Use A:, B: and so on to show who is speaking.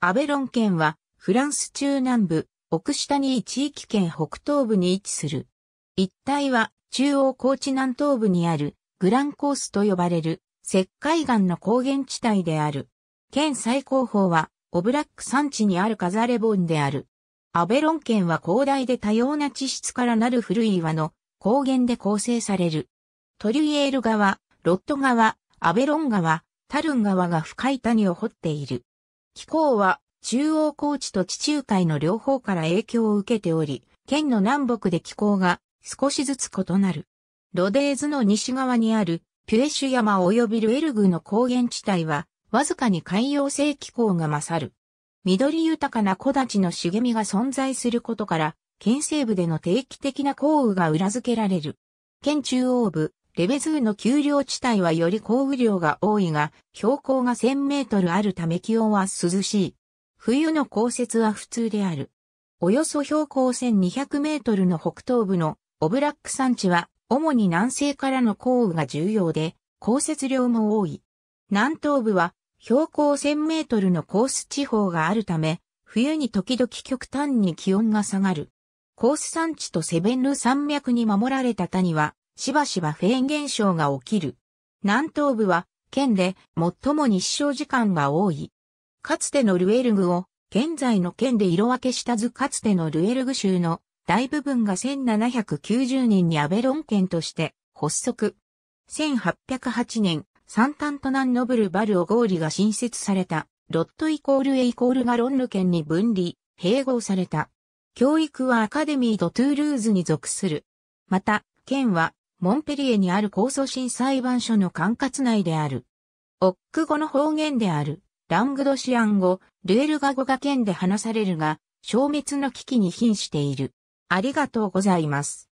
A: アベロン県は、フランス中南部、奥下に地域圏北東部に位置する。一帯は、中央高地南東部にある、グランコースと呼ばれる、石灰岩の高原地帯である。県最高峰は、オブラック山地にあるカザレボンである。アベロン県は広大で多様な地質からなる古い岩の高原で構成される。トリュエール川、ロット川、アベロン川、タルン川が深い谷を掘っている。気候は中央高地と地中海の両方から影響を受けており、県の南北で気候が少しずつ異なる。ロデーズの西側にあるピュエシュ山及びルエルグの高原地帯は、わずかに海洋性気候が勝る。緑豊かな木立の茂みが存在することから、県西部での定期的な降雨が裏付けられる。県中央部、レベズーの丘陵地帯はより降雨量が多いが、標高が1000メートルあるため気温は涼しい。冬の降雪は普通である。およそ標高1200メートルの北東部のオブラック山地は、主に南西からの降雨が重要で、降雪量も多い。南東部は、標高1000メートルのコース地方があるため、冬に時々極端に気温が下がる。コース山地とセベンル山脈に守られた谷は、しばしばフェーン現象が起きる。南東部は、県で最も日照時間が多い。かつてのルエルグを、現在の県で色分けした図かつてのルエルグ州の大部分が1790年にアベロン県として発足。1808年、サンタントナンノブルバルオゴーリが新設された、ロットイコールエイコールがロンル県に分離、併合された。教育はアカデミードトゥールーズに属する。また、県はモンペリエにある控訴審裁判所の管轄内である。オック語の方言である、ラングドシアン語、ルエルガ語が県で話されるが、消滅の危機に瀕している。ありがとうございます。